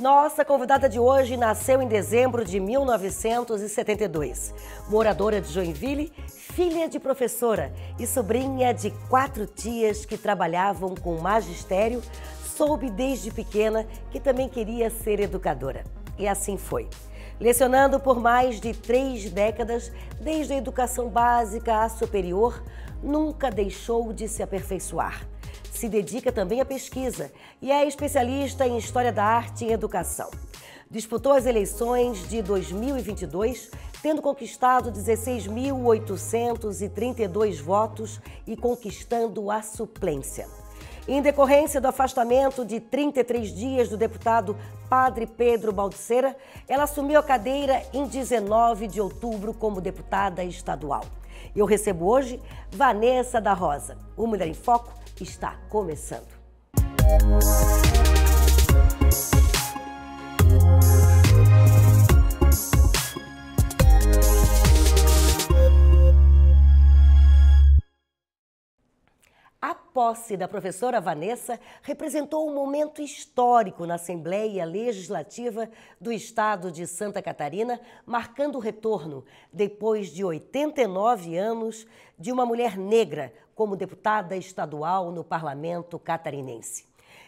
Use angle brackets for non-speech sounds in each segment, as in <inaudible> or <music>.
Nossa convidada de hoje nasceu em dezembro de 1972. Moradora de Joinville, filha de professora e sobrinha de quatro tias que trabalhavam com magistério, soube desde pequena que também queria ser educadora. E assim foi. Lecionando por mais de três décadas, desde a educação básica à superior, nunca deixou de se aperfeiçoar se dedica também à pesquisa e é especialista em História da Arte e Educação. Disputou as eleições de 2022, tendo conquistado 16.832 votos e conquistando a suplência. Em decorrência do afastamento de 33 dias do deputado Padre Pedro Baldiceira, ela assumiu a cadeira em 19 de outubro como deputada estadual. Eu recebo hoje Vanessa da Rosa, o Mulher em Foco, está começando. posse da professora Vanessa representou um momento histórico na Assembleia Legislativa do Estado de Santa Catarina, marcando o retorno, depois de 89 anos, de uma mulher negra como deputada estadual no parlamento catarinense.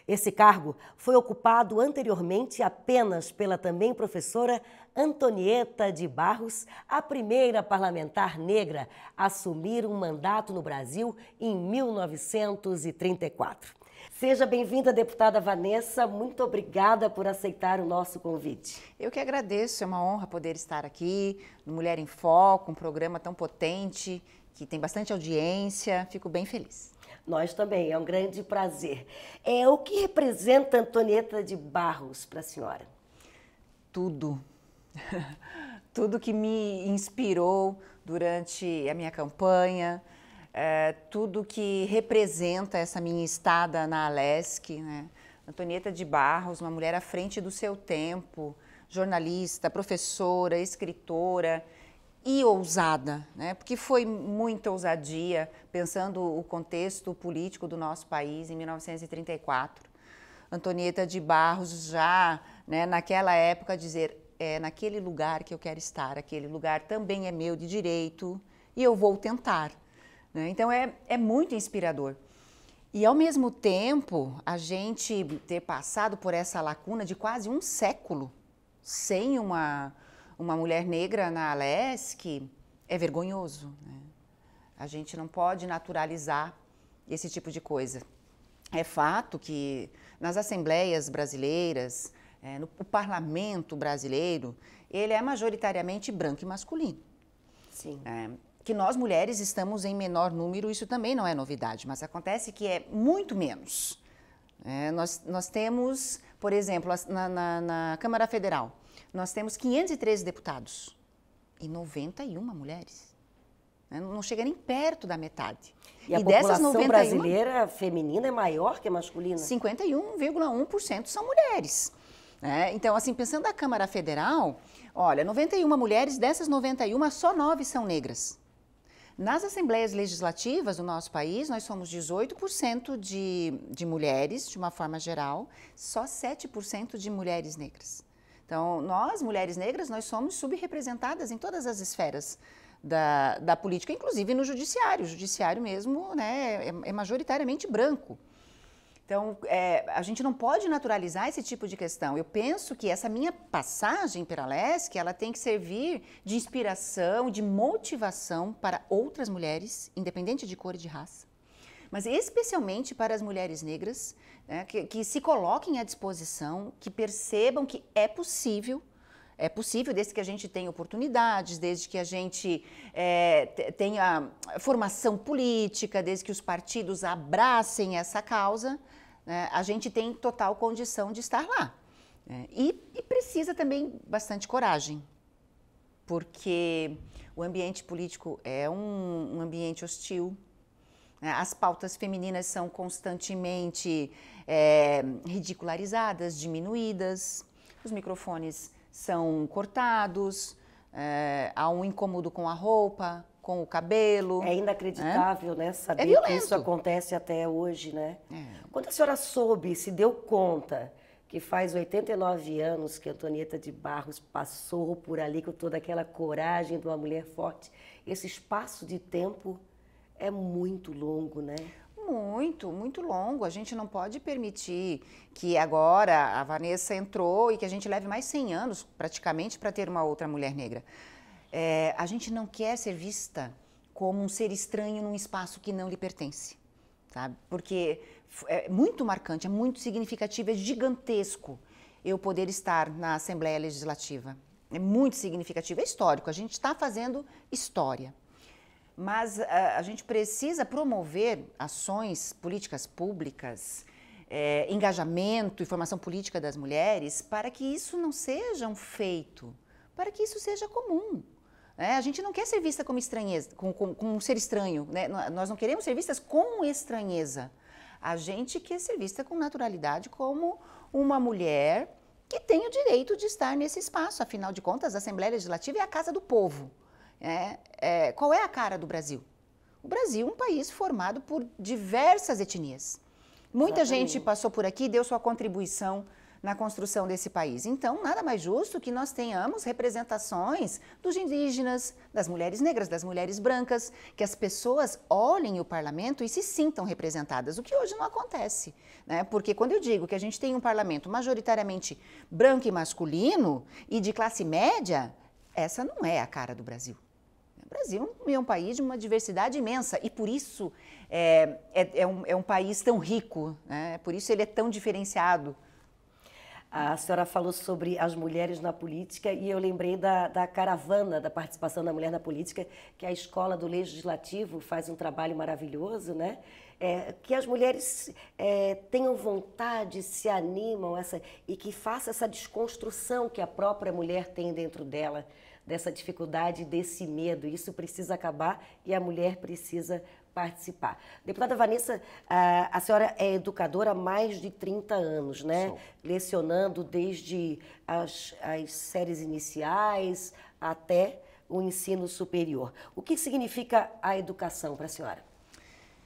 Esse cargo foi ocupado anteriormente apenas pela também professora Antonieta de Barros, a primeira parlamentar negra a assumir um mandato no Brasil em 1934. Seja bem-vinda, deputada Vanessa. Muito obrigada por aceitar o nosso convite. Eu que agradeço, é uma honra poder estar aqui no Mulher em Foco, um programa tão potente que tem bastante audiência. Fico bem feliz. Nós também, é um grande prazer. É, o que representa Antonieta de Barros para a senhora? Tudo. <laughs> Tudo que me inspirou durante a minha campanha, é, tudo que representa essa minha estada na Alesc. Né? Antonieta de Barros, uma mulher à frente do seu tempo, jornalista, professora, escritora, e ousada, né? porque foi muita ousadia, pensando o contexto político do nosso país em 1934. Antonieta de Barros já, né, naquela época, dizer é naquele lugar que eu quero estar, aquele lugar também é meu de direito e eu vou tentar. Né? Então é, é muito inspirador. E ao mesmo tempo, a gente ter passado por essa lacuna de quase um século sem uma uma mulher negra na Alesc é vergonhoso. Né? A gente não pode naturalizar esse tipo de coisa. É fato que nas assembleias brasileiras, é, no parlamento brasileiro, ele é majoritariamente branco e masculino. Sim. É, que nós mulheres estamos em menor número, isso também não é novidade, mas acontece que é muito menos. É, nós, nós temos, por exemplo, na, na, na Câmara Federal, nós temos 513 deputados e 91 mulheres. Né? Não chega nem perto da metade. E, a e população 91, brasileira feminina é maior que a masculina? 51,1% são mulheres. Né? Então, assim, pensando na Câmara Federal, olha, 91 mulheres, dessas 91, só 9 são negras. Nas assembleias legislativas do nosso país, nós somos 18% de, de mulheres, de uma forma geral, só 7% de mulheres negras. Então, nós, mulheres negras, nós somos subrepresentadas em todas as esferas da, da política, inclusive no judiciário. O judiciário mesmo né, é, é majoritariamente branco. Então, é, a gente não pode naturalizar esse tipo de questão. Eu penso que essa minha passagem pela LESC, ela tem que servir de inspiração, de motivação para outras mulheres, independente de cor e de raça, mas especialmente para as mulheres negras, né, que, que se coloquem à disposição, que percebam que é possível é possível desde que a gente tenha oportunidades, desde que a gente é, tenha formação política, desde que os partidos abracem essa causa, né, a gente tem total condição de estar lá. Né? E, e, precisa também bastante coragem, porque o ambiente político é um, um ambiente hostil, né? As pautas femininas são constantemente é, ridicularizadas, diminuídas, os microfones são cortados, é, há um incômodo com a roupa, com o cabelo. É né? inacreditável, é? né? Saber é que isso acontece até hoje, né? É. Quando a senhora soube, se deu conta que faz 89 anos que Antonieta de Barros passou por ali com toda aquela coragem de uma mulher forte, esse espaço de tempo é muito longo, né? Muito, muito longo. A gente não pode permitir que agora a Vanessa entrou e que a gente leve mais 100 anos praticamente para ter uma outra mulher negra. É, a gente não quer ser vista como um ser estranho num espaço que não lhe pertence, sabe? Porque é muito marcante, é muito significativo, é gigantesco eu poder estar na Assembleia Legislativa. É muito significativo, é histórico. A gente está fazendo história mas a, ah, a gente precisa promover ações, políticas públicas, é, engajamento e formação política das mulheres para que isso não seja um feito, para que isso seja comum. É, a gente não quer ser vista como estranheza, como, como, como um ser estranho. Né? Nós não queremos ser vistas com estranheza. A gente quer ser vista com naturalidade como uma mulher que tem o direito de estar nesse espaço. Afinal de contas, a Assembleia Legislativa é a casa do povo. É, é, qual é a cara do Brasil? O Brasil é um país formado por diversas etnias. Muita Exatamente. gente passou por aqui e deu sua contribuição na construção desse país. Então, nada mais justo que nós tenhamos representações dos indígenas, das mulheres negras, das mulheres brancas, que as pessoas olhem o parlamento e se sintam representadas, o que hoje não acontece. Né? Porque quando eu digo que a gente tem um parlamento majoritariamente branco e masculino e de classe média, essa não é a cara do Brasil. Brasil é, é um país de uma diversidade imensa e por isso é, é, é, um, é um país tão rico, né? por isso ele é tão diferenciado. A senhora falou sobre as mulheres na política e eu lembrei da, da caravana da participação da mulher na política, que a escola do legislativo faz um trabalho maravilhoso, né? É, que as mulheres é, tenham vontade, se animam essa, e que faça essa desconstrução que a própria mulher tem dentro dela dessa dificuldade, desse medo. Isso precisa acabar e a mulher precisa participar. Deputada Vanessa, a, senhora é educadora há mais de 30 anos, né? Sou. Lecionando desde as, as séries iniciais até o ensino superior. O que significa a educação para a senhora?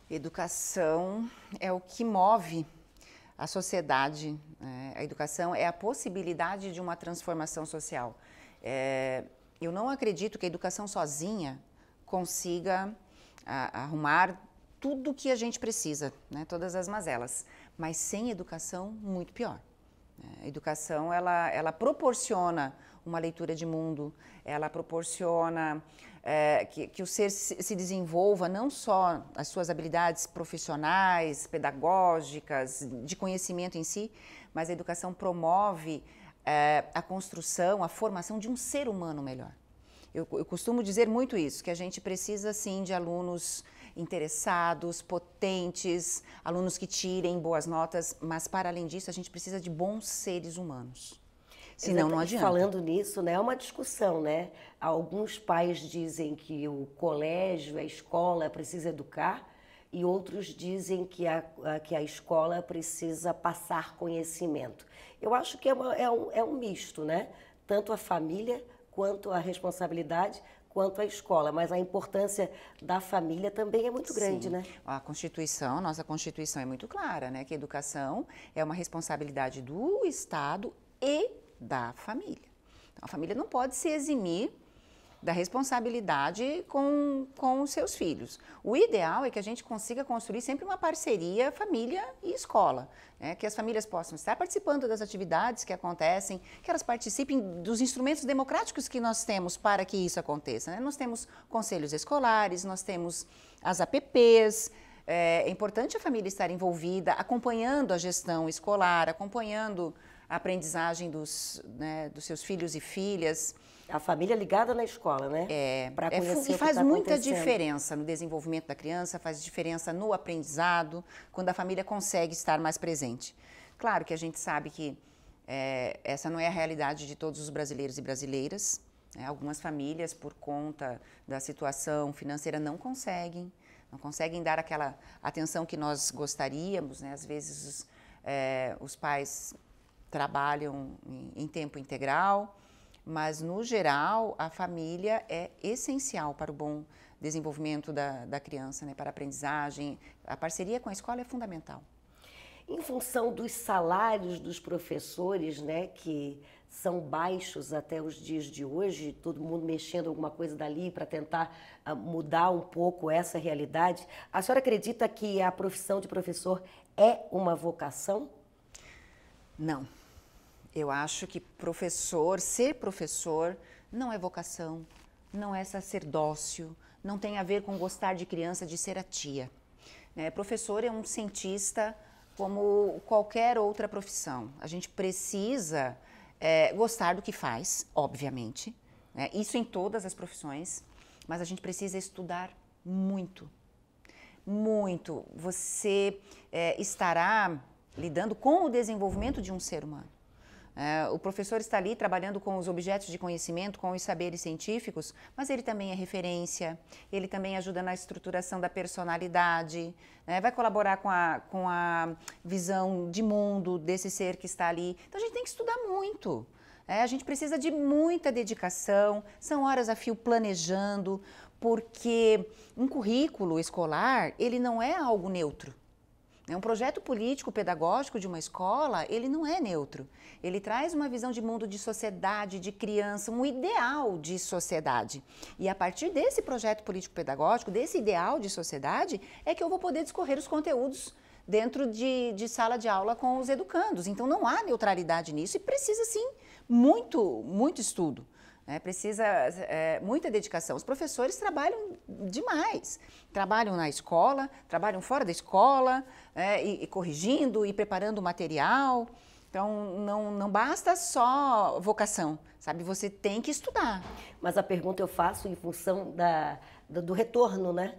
Educação é o que move a sociedade. Né? A educação é a possibilidade de uma transformação social. É, eu não acredito que a educação sozinha consiga a, ah, arrumar tudo que a gente precisa, né? todas as mazelas. Mas sem educação, muito pior. Né. A educação, ela, ela proporciona uma leitura de mundo, ela proporciona é, que, que o ser se desenvolva não só as suas habilidades profissionais, pedagógicas, de conhecimento em si, mas a educação promove é, a construção, a formação de um ser humano melhor. Eu, eu costumo dizer muito isso, que a gente precisa sim de alunos interessados, potentes, alunos que tirem boas notas, mas para além disso a gente precisa de bons seres humanos. Senão não adianta. Falando nisso, né, é uma discussão, né? Alguns pais dizem que o colégio, a escola precisa educar e outros dizem que a, que a escola precisa passar conhecimento. Eu acho que é, uma, é, um, é um misto, né? Tanto a família quanto a responsabilidade, quanto a escola, mas a importância da família também é muito grande, Sim. né? A Constituição, nossa Constituição é muito clara, né? Que a educação é uma responsabilidade do Estado e da família. Então, a família não pode se eximir da responsabilidade com, com os seus filhos. O ideal é que a gente consiga construir sempre uma parceria família e escola, né? que as famílias possam estar participando das atividades que acontecem, que elas participem dos instrumentos democráticos que nós temos para que isso aconteça. Né? Nós temos conselhos escolares, nós temos as APPs, é, é importante a família estar envolvida, acompanhando a gestão escolar, acompanhando a aprendizagem dos, né, dos seus filhos e filhas. A família ligada na escola, né? É. Para é conhecer é, e faz tá muita diferença no desenvolvimento da criança, faz diferença no aprendizado, quando a família consegue estar mais presente. Claro que a gente sabe que é, essa não é a realidade de todos os brasileiros e brasileiras. Né? Algumas famílias, por conta da situação financeira, não conseguem, não conseguem dar aquela atenção que nós gostaríamos. Né? Às vezes os, é, os pais trabalham em, em tempo integral mas, no geral, a família é essencial para o bom desenvolvimento da, da criança, né? para a aprendizagem. A parceria com a escola é fundamental. Em função dos salários dos professores, né, que são baixos até os dias de hoje, todo mundo mexendo alguma coisa dali para tentar ah, mudar um pouco essa realidade. A senhora acredita que a profissão de professor é uma vocação? Não. Eu acho que professor, ser professor, não é vocação, não é sacerdócio, não tem a ver com gostar de criança, de ser a tia. Né? Professor é um cientista como qualquer outra profissão. A gente precisa é, gostar do que faz, obviamente, né? isso em todas as profissões, mas a gente precisa estudar muito. Muito. Você é, estará lidando com o desenvolvimento de um ser humano. Uh, o professor está ali trabalhando com os objetos de conhecimento, com os saberes científicos, mas ele também é referência, ele também ajuda na estruturação da personalidade, né? vai colaborar com a, com a visão de mundo desse ser que está ali. Então a gente tem que estudar muito. É, a gente precisa de muita dedicação, são horas a fio planejando, porque um currículo escolar, ele não é algo neutro. É um projeto político pedagógico de uma escola, ele não é neutro. Ele traz uma visão de mundo, de sociedade, de criança, um ideal de sociedade. E a partir desse projeto político pedagógico, desse ideal de sociedade, é que eu vou poder discorrer os conteúdos dentro de, de, sala de aula com os educandos. Então não há neutralidade nisso e precisa sim muito, muito estudo. É, precisa é, muita dedicação. Os professores trabalham demais. Trabalham na escola, trabalham fora da escola, é, e, e, corrigindo e preparando o material. Então, não, não basta só vocação, sabe? Você tem que estudar. Mas a pergunta eu faço em função da, do, do retorno, né?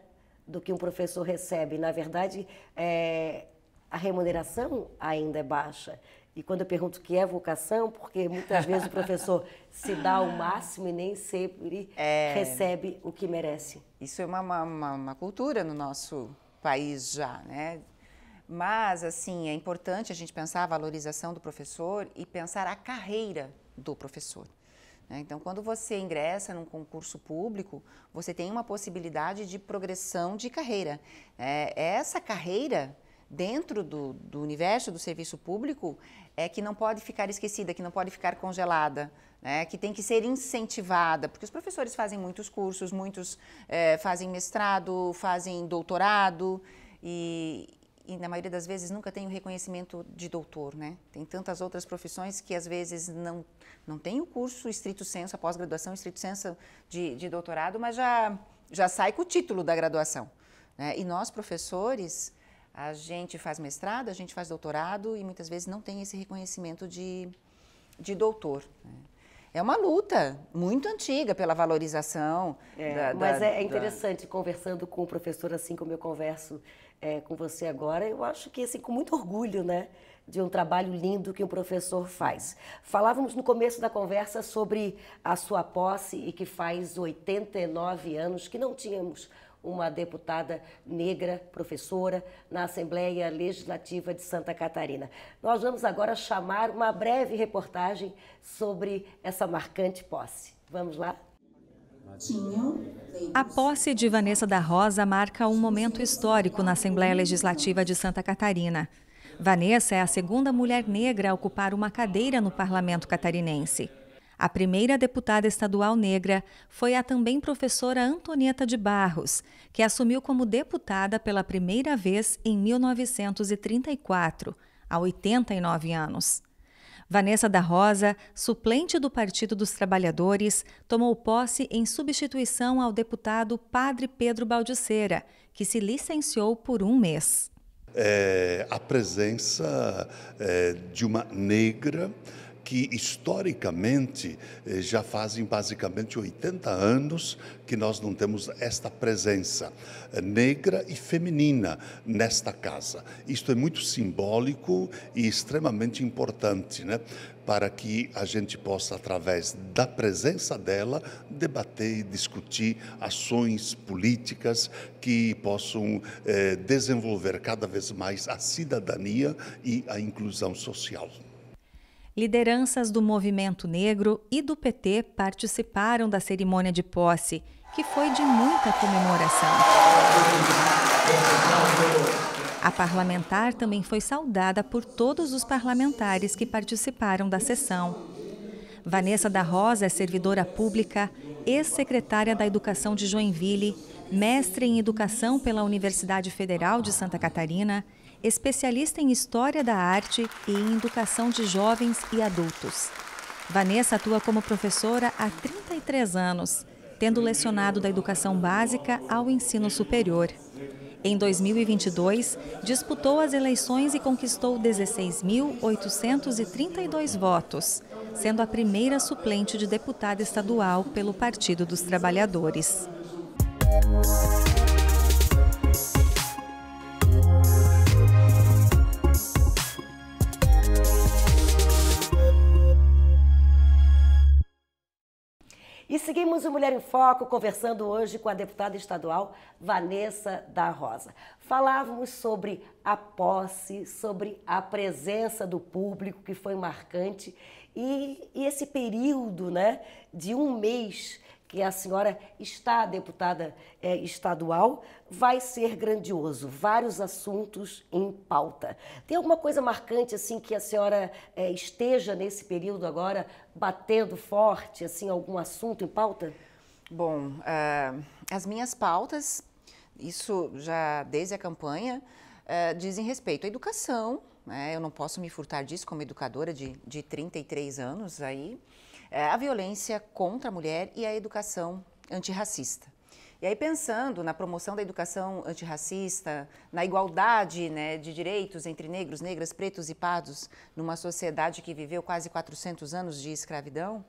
Do que um professor recebe. Na verdade, é, a remuneração ainda é baixa. E quando eu pergunto o que é vocação, porque muitas vezes o professor <laughs> se dá ao máximo e nem sempre é, recebe o que merece. Isso é uma, uma, uma cultura no nosso país já, né? Mas, assim, é importante a gente pensar a valorização do professor e pensar a carreira do professor. Né? Então, quando você ingressa num concurso público, você tem uma possibilidade de progressão de carreira. É, essa carreira dentro do, do, universo do serviço público é que não pode ficar esquecida, que não pode ficar congelada, né? que tem que ser incentivada, porque os professores fazem muitos cursos, muitos é, fazem mestrado, fazem doutorado e, e na maioria das vezes nunca tem o reconhecimento de doutor, né? Tem tantas outras profissões que às vezes não não tem o curso estrito senso, a pós-graduação estrito senso de, de doutorado, mas já já sai com o título da graduação. Né? E nós professores a gente faz mestrado, a gente faz doutorado e muitas vezes não tem esse reconhecimento de, de doutor. Né? É uma luta muito antiga pela valorização. É, da, mas é da, é interessante, da... conversando com o professor, assim como eu converso é, com você agora, eu acho que assim, com muito orgulho, né? de um trabalho lindo que um professor faz. Falávamos no começo da conversa sobre a sua posse e que faz 89 anos que não tínhamos uma deputada negra, professora, na Assembleia Legislativa de Santa Catarina. Nós vamos agora chamar uma breve reportagem sobre essa marcante posse. Vamos lá? A posse de Vanessa da Rosa marca um momento histórico na Assembleia Legislativa de Santa Catarina. Vanessa é a segunda mulher negra a ocupar uma cadeira no parlamento catarinense. A primeira deputada estadual negra foi a também professora Antonieta de Barros, que assumiu como deputada pela primeira vez em 1934, há 89 anos. Vanessa da Rosa, suplente do Partido dos Trabalhadores, tomou posse em substituição ao deputado Padre Pedro Baldiceira, que se licenciou por um mês. É, a presença é, de uma negra que historicamente eh, já fazem basicamente 80 anos que nós não temos esta presença eh, negra e feminina nesta casa. Isto é muito simbólico e extremamente importante, né? para que a gente possa, através da presença dela, debater e discutir ações políticas que possam eh, desenvolver cada vez mais a cidadania e a inclusão social lideranças do movimento negro e do PT participaram da cerimônia de posse, que foi de muita comemoração. A parlamentar também foi saudada por todos os parlamentares que participaram da sessão. Vanessa da Rosa é servidora pública, ex-secretária da Educação de Joinville, mestre em Educação pela Universidade Federal de Santa Catarina especialista em História da Arte e em Educação de Jovens e Adultos. Vanessa atua como professora há 33 anos, tendo lecionado da educação básica ao ensino superior. Em 2022, disputou as eleições e conquistou 16.832 votos, sendo a primeira suplente de deputada estadual pelo Partido dos Trabalhadores. E seguimos o Mulher em Foco conversando hoje com a deputada estadual Vanessa da Rosa. Falávamos sobre a posse, sobre a presença do público, que foi marcante, e, e esse período né, de um mês que a senhora está deputada é, estadual, vai ser grandioso. Vários assuntos em pauta. Tem alguma coisa marcante assim que a senhora é, esteja nesse período agora batendo forte assim algum assunto em pauta? Bom, uh, as minhas pautas, isso já desde a campanha, uh, dizem respeito à educação. Né? Eu não posso me furtar disso como educadora de, de 33 anos aí. Uh, a violência contra a mulher e a educação antirracista. E aí, pensando na promoção da educação antirracista, na igualdade né, de direitos entre negros, negras, pretos e pardos, numa sociedade que viveu quase 400 anos de escravidão,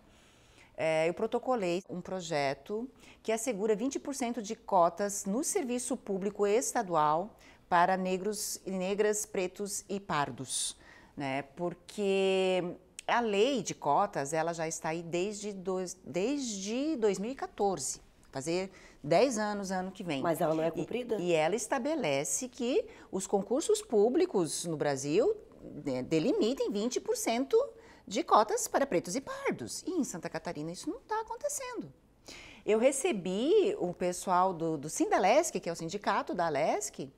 é, eu protocolei um projeto que assegura 20% de cotas no serviço público estadual para negros, e negras, pretos e pardos, né? Porque a lei de cotas ela já está aí desde, dois, desde 2014, fazer 10 anos ano que vem. Mas ela não é cumprida? E, e ela estabelece que os concursos públicos no Brasil né, delimitem 20% de cotas para pretos e pardos. E em Santa Catarina isso não está acontecendo. Eu recebi o pessoal do, do Sindalesc, que é o sindicato da Alesc,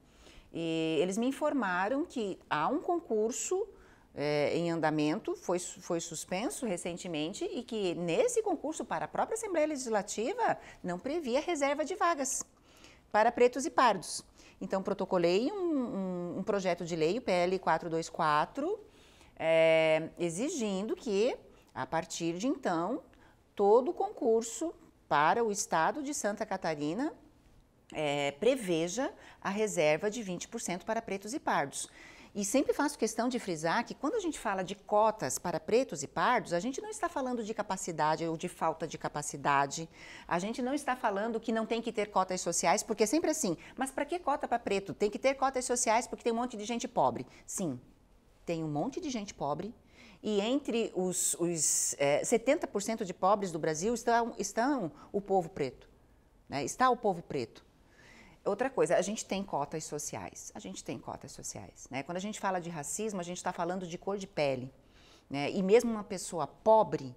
e eles me informaram que há um concurso é, em andamento, foi, foi suspenso recentemente e que nesse concurso para a própria Assembleia Legislativa não previa reserva de vagas para pretos e pardos. Então, protocolei um, um, um projeto de lei, o PL 424, é, exigindo que, a partir de então, todo concurso para o Estado de Santa Catarina é, preveja a reserva de 20% para pretos e pardos. E sempre faço questão de frisar que quando a gente fala de cotas para pretos e pardos, a gente não está falando de capacidade ou de falta de capacidade. A gente não está falando que não tem que ter cotas sociais, porque é sempre assim. Mas para que cota para preto? Tem que ter cotas sociais porque tem um monte de gente pobre. Sim, tem um monte de gente pobre. E entre os, os é, eh, 70% de pobres do Brasil estão, estão o povo preto. Né? Está o povo preto. Outra coisa, a gente tem cotas sociais. A gente tem cotas sociais. Né? Quando a gente fala de racismo, a gente está falando de cor de pele. Né? E mesmo uma pessoa pobre,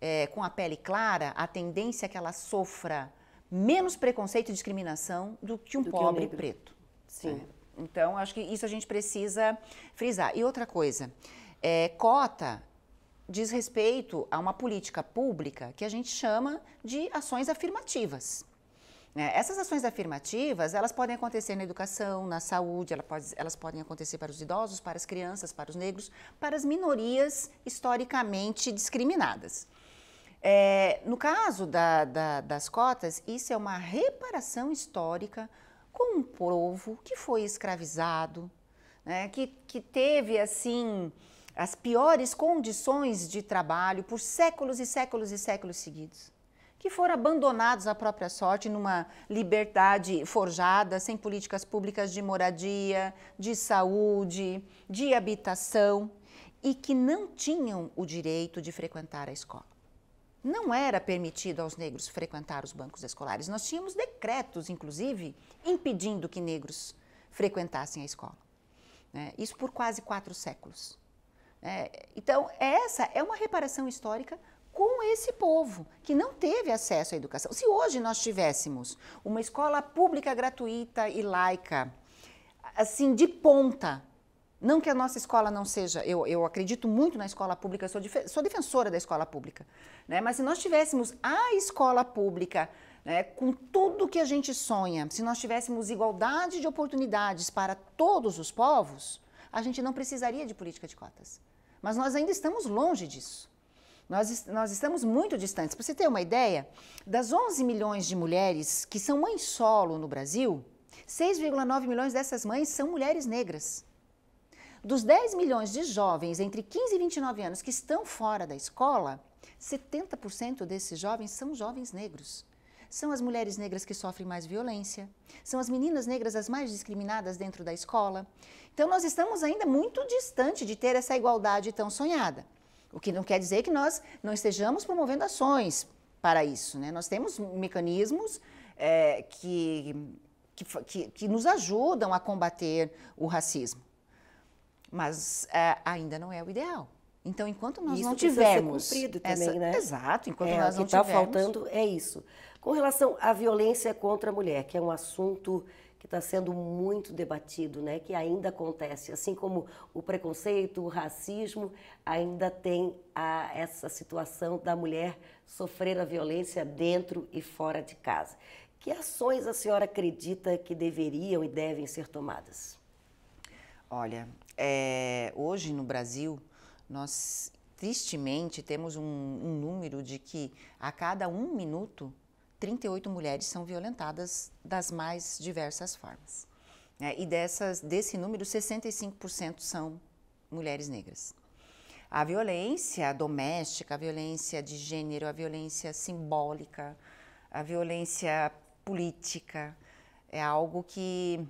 é, com a pele clara, a tendência é que ela sofra menos preconceito e discriminação do que um do pobre que um preto. Sim. É. Então, acho que isso a gente precisa frisar. E outra coisa, é, cota diz respeito a uma política pública que a gente chama de ações afirmativas. Né? Essas ações afirmativas, elas podem acontecer na educação, na saúde, elas, pode, elas podem acontecer para os idosos, para as crianças, para os negros, para as minorias historicamente discriminadas. É, no caso da, da, das cotas, isso é uma reparação histórica com um povo que foi escravizado, né, que, que teve assim as piores condições de trabalho por séculos e séculos e séculos seguidos que foram abandonados à própria sorte numa liberdade forjada, sem políticas públicas de moradia, de saúde, de habitação e que não tinham o direito de frequentar a escola. Não era permitido aos negros frequentar os bancos escolares. Nós tínhamos decretos, inclusive, impedindo que negros frequentassem a escola. Né? Isso por quase quatro séculos. Né? Então, essa é uma reparação histórica com esse povo que não teve acesso à educação. Se hoje nós tivéssemos uma escola pública gratuita e laica, assim, de ponta, não que a nossa escola não seja, eu, eu acredito muito na escola pública, sou, sou defensora da escola pública, né? mas se nós tivéssemos a escola pública né, com tudo que a gente sonha, se nós tivéssemos igualdade de oportunidades para todos os povos, a gente não precisaria de política de cotas. Mas nós ainda estamos longe disso. Nós, nós estamos muito distantes. Para você ter uma ideia, das 11 milhões de mulheres que são mães solo no Brasil, 6,9 milhões dessas mães são mulheres negras. Dos 10 milhões de jovens entre 15 e 29 anos que estão fora da escola, 70% desses jovens são jovens negros. São as mulheres negras que sofrem mais violência, são as meninas negras as mais discriminadas dentro da escola. Então, nós estamos ainda muito distante de ter essa igualdade tão sonhada. O que não quer dizer que nós não estejamos promovendo ações para isso. Né? Nós temos mecanismos é, que, que, que, nos ajudam a combater o racismo, mas é, ainda não é o ideal. Então, enquanto nós isso não tivermos. Ser cumprido também, essa, né? Exato, enquanto é, nós não tá tivermos. O que está faltando é isso. Com relação à violência contra a mulher, que é um assunto que está sendo muito debatido, né, que ainda acontece, assim como o preconceito, o racismo, ainda tem a, essa situação da mulher sofrer a violência dentro e fora de casa. Que ações a senhora acredita que deveriam e devem ser tomadas? Olha, é, hoje no Brasil nós tristemente temos um, um número de que a cada um minuto 38 mulheres são violentadas das mais diversas formas. É, e dessas, desse número, 65% são mulheres negras. A violência doméstica, a violência de gênero, a violência simbólica, a violência política é algo que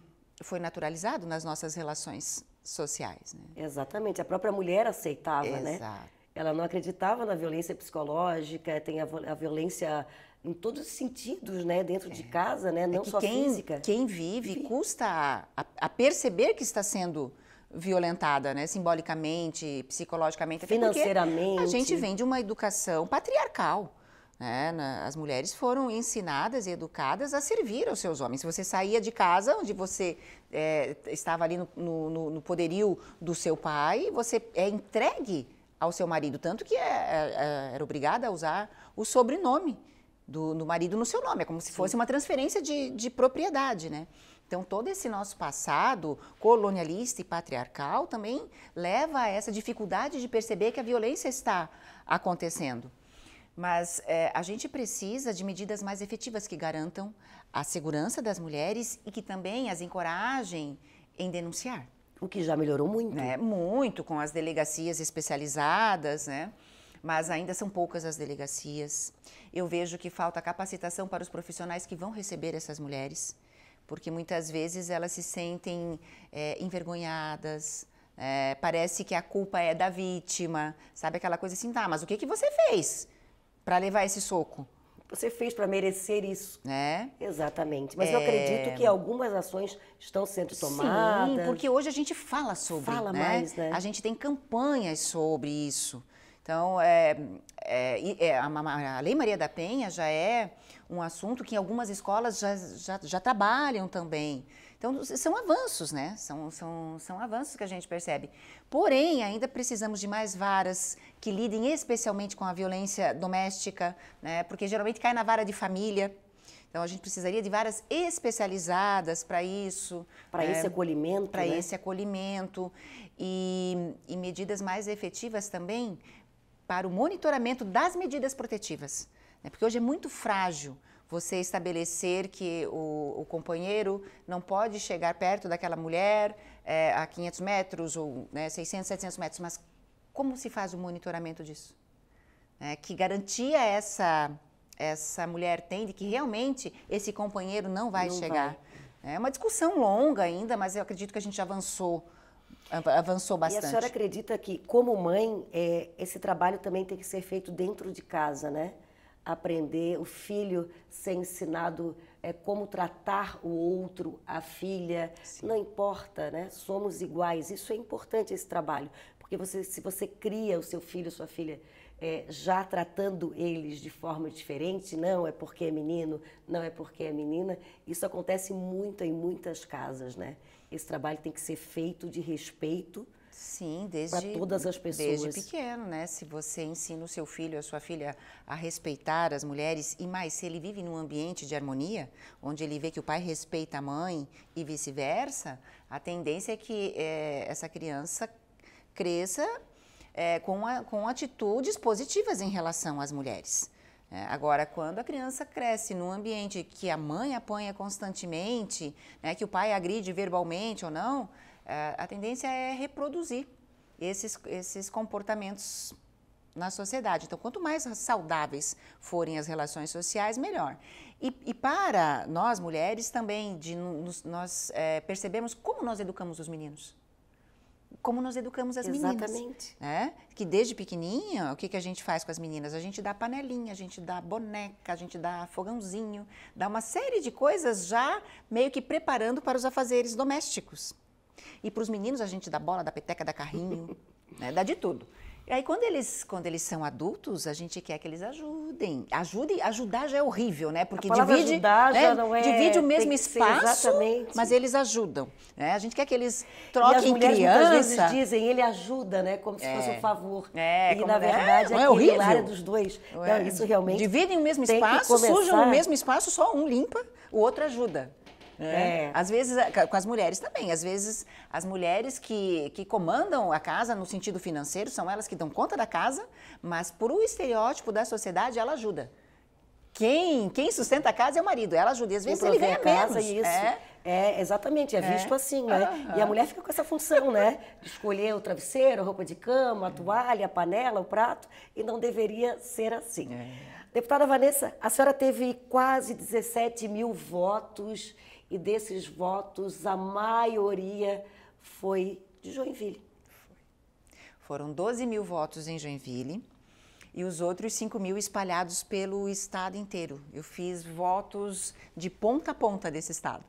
foi naturalizado nas nossas relações sociais. Né? Exatamente, a própria mulher aceitava, né? Exato. né? Ela não acreditava na violência psicológica, tem a, a violência em todos os sentidos, né, dentro é. de casa, né, é não é só quem, física. Quem vive, custa a, a, perceber que está sendo violentada, né, simbolicamente, psicologicamente, financeiramente. A gente vem de uma educação patriarcal. Né? As mulheres foram ensinadas e educadas a servir aos seus homens. Se você saía de casa, onde você é, estava ali no, no, no poderio do seu pai, você é entregue ao seu marido, tanto que é, é, é, era obrigada a usar o sobrenome do, do marido no seu nome, é como se fosse uma transferência de, de propriedade, né? Então, todo esse nosso passado colonialista e patriarcal também leva a essa dificuldade de perceber que a violência está acontecendo. Mas é, a gente precisa de medidas mais efetivas que garantam a segurança das mulheres e que também as encorajem em denunciar. O que já melhorou muito. É Muito, com as delegacias especializadas, né? Mas ainda são poucas as delegacias. Eu vejo que falta capacitação para os profissionais que vão receber essas mulheres, porque muitas vezes elas se sentem é, envergonhadas, é, parece que a culpa é da vítima, sabe aquela coisa assim, tá, mas o que, que você fez para levar esse soco? Você fez para merecer isso. É. Exatamente. Mas é... eu acredito que algumas ações estão sendo tomadas. Sim, porque hoje a gente fala sobre. Fala né? mais, né? A gente tem campanhas sobre isso. Então, é, é, é a, a Lei Maria da Penha já é um assunto que algumas escolas já, já, já trabalham também. Então, são avanços, né? São, são, são avanços que a gente percebe. Porém, ainda precisamos de mais varas que lidem especialmente com a violência doméstica, né? Porque geralmente cai na vara de família, então a gente precisaria de varas especializadas para isso. Para né? esse acolhimento. Para né? esse acolhimento. E, e, medidas mais efetivas também para o monitoramento das medidas protetivas. Né? Porque hoje é muito frágil você estabelecer que o, o, companheiro não pode chegar perto daquela mulher é, a 500 metros ou né, 600, 700 metros, mas como se faz o monitoramento disso? É, que garantia essa essa mulher tem de que realmente esse companheiro não vai não chegar? Vai. É uma discussão longa ainda, mas eu acredito que a gente avançou avançou bastante. E a senhora acredita que, como mãe, é, esse trabalho também tem que ser feito dentro de casa, né? aprender, o filho ser ensinado é, como tratar o outro, a filha, Sim. não importa, né? Somos iguais. Isso é importante esse trabalho, porque você, se você cria o seu filho, sua filha é, já tratando eles de forma diferente, não é porque é menino, não é porque é menina, isso acontece muito em muitas casas, né? Esse trabalho tem que ser feito de respeito Sim, desde para todas as pessoas. Desde pequeno, né? Se você ensina o seu filho, a sua filha a respeitar as mulheres e mais se ele vive num ambiente de harmonia, onde ele vê que o pai respeita a mãe e vice-versa, a tendência é que é, essa criança cresça é, com, a, com atitudes positivas em relação às mulheres. É, agora, quando a criança cresce num ambiente que a mãe apanha constantemente, né, que o pai agride verbalmente ou não, é, a tendência é reproduzir esses, esses comportamentos na sociedade. Então, quanto mais saudáveis forem as relações sociais, melhor. E, e para nós mulheres também, de nos, nós é, percebemos como nós educamos os meninos. Como nós educamos as Exatamente. meninas. Exatamente. Né? Que desde pequenininha, o que, que a gente faz com as meninas? A gente dá panelinha, a gente dá boneca, a gente dá fogãozinho, dá uma série de coisas já meio que preparando para os afazeres domésticos. E para os meninos a gente dá bola, dá peteca, dá carrinho, <laughs> né? dá de tudo. E aí quando eles, quando eles são adultos, a gente quer que eles ajudem. Ajudem, ajudar já é horrível, né? Porque divide, ajudar né? já não é, divide o mesmo espaço, mas eles ajudam. Né? A gente quer que eles troquem e as criança. dizem, ele ajuda, né? Como se é. fosse um favor. É, e como, na é. verdade é, não é horrível. área dos dois. Não, isso realmente Dividem o mesmo espaço, sujam o mesmo espaço, só um limpa, o outro ajuda. É. Né? Às vezes, eh, com as mulheres também. Às vezes, as mulheres que, que comandam a casa no sentido financeiro são elas que dão conta da casa, mas por o estereótipo da sociedade, ela ajuda. Quem, quem sustenta a casa é o marido, ela ajuda. E às vezes ele ganha casa, menos. Isso. É. É, exatamente, é, é. visto é. assim, né? Uhum. E a mulher fica com essa função, né? De escolher o travesseiro, a roupa de cama, a toalha, a panela, o prato, e não deveria ser assim. É. Deputada Vanessa, a senhora teve quase 17 mil votos e desses votos, a maioria foi de Joinville. Foram 12 mil votos em Joinville e os outros 5 mil espalhados pelo estado inteiro. Eu fiz votos de ponta a ponta desse estado.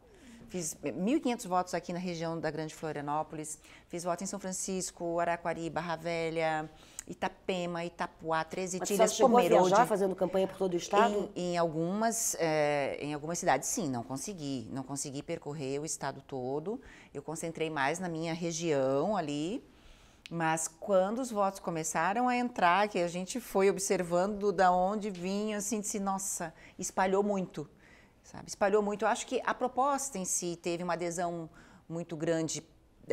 Fiz 1.500 votos aqui na região da Grande Florianópolis, fiz voto em São Francisco, Araquari, Barra Velha, Itapema, Itapuá, 13 Mas Tilhas, Pomerode. Você fazendo campanha por todo o estado? Em, em algumas, é, em algumas cidades, sim, não consegui. Não consegui percorrer o estado todo. Eu concentrei mais na minha região ali. Mas quando os votos começaram a entrar, que a gente foi observando da onde vinha, assim, disse, nossa, espalhou muito, sabe? Espalhou muito. Eu acho que a proposta em si teve uma adesão muito grande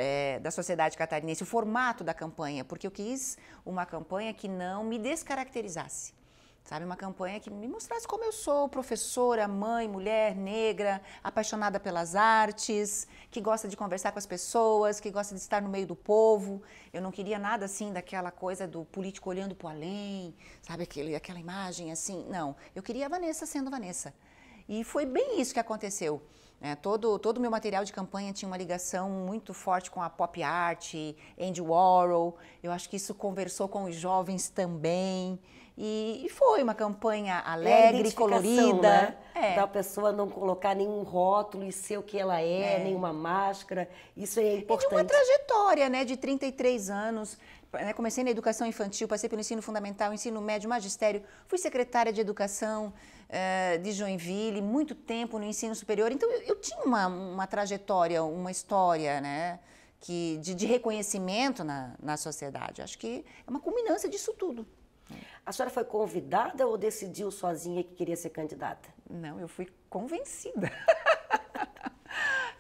é, da sociedade catarinense, o formato da campanha, porque eu quis uma campanha que não me descaracterizasse. Sabe, uma campanha que me mostrasse como eu sou, professora, mãe, mulher, negra, apaixonada pelas artes, que gosta de conversar com as pessoas, que gosta de estar no meio do povo. Eu não queria nada assim daquela coisa do político olhando para além, sabe, aquele, aquela imagem assim. Não, eu queria a Vanessa sendo Vanessa. E foi bem isso que aconteceu. Né? todo todo o meu material de campanha tinha uma ligação muito forte com a pop art, Andy Warhol. Eu acho que isso conversou com os jovens também. E, e foi uma campanha alegre, é colorida. Né? É. Da pessoa não colocar nenhum rótulo e ser o que ela é, é, nenhuma máscara. Isso é importante. E de uma trajetória, né? De 33 anos né, comecei na educação infantil, passei pelo ensino fundamental, ensino médio, magistério, fui secretária de educação uh, de Joinville, muito tempo no ensino superior. Então eu, eu tinha uma, uma, trajetória, uma história, né? Que, de, de reconhecimento na, na sociedade. Acho que é uma culminância disso tudo. A senhora foi convidada ou decidiu sozinha que queria ser candidata? Não, eu fui convencida. <laughs>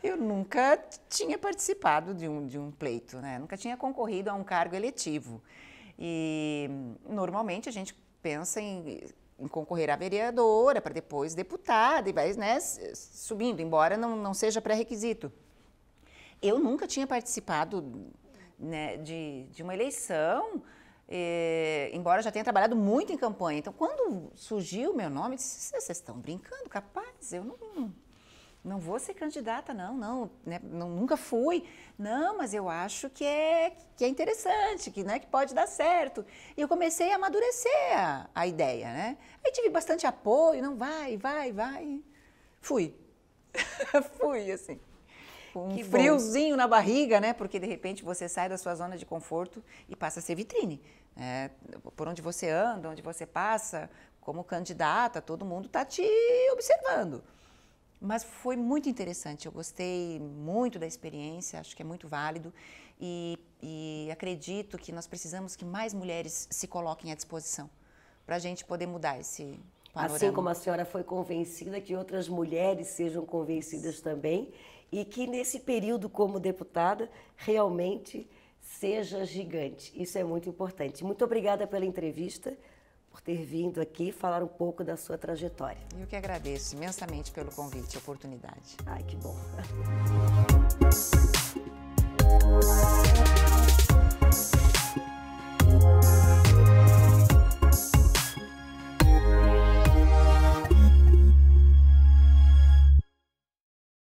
Eu nunca tinha participado de um, de um pleito, né? Nunca tinha concorrido a um cargo eletivo. E normalmente a gente pensa em, em concorrer a vereadora, para depois deputada, e vai né, subindo, embora não, não seja pré-requisito. Eu nunca tinha participado né, de, de uma eleição, eh, embora já tenha trabalhado muito em campanha. Então, quando surgiu o meu nome, eu disse, vocês estão brincando, capaz, eu não não vou ser candidata, não, não, né, não, nunca fui. Não, mas eu acho que é, que é interessante, que, né, que pode dar certo. E eu comecei a amadurecer a, a ideia, né? Aí tive bastante apoio, não vai, vai, vai. Fui. <laughs> fui, assim. um que friozinho bom. na barriga, né? Porque de repente você sai da sua zona de conforto e passa a ser vitrine. Né? por onde você anda, onde você passa, como candidata, todo mundo está te observando. Mas foi muito interessante, eu gostei muito da experiência, acho que é muito válido e, e acredito que nós precisamos que mais mulheres se coloquem à disposição para a gente poder mudar esse panorama. Assim como a senhora foi convencida, que outras mulheres sejam convencidas também e que nesse período como deputada realmente seja gigante. Isso é muito importante. Muito obrigada pela entrevista por ter vindo aqui falar um pouco da sua trajetória. Eu que agradeço imensamente pelo convite e oportunidade. Ai, que bom. <laughs>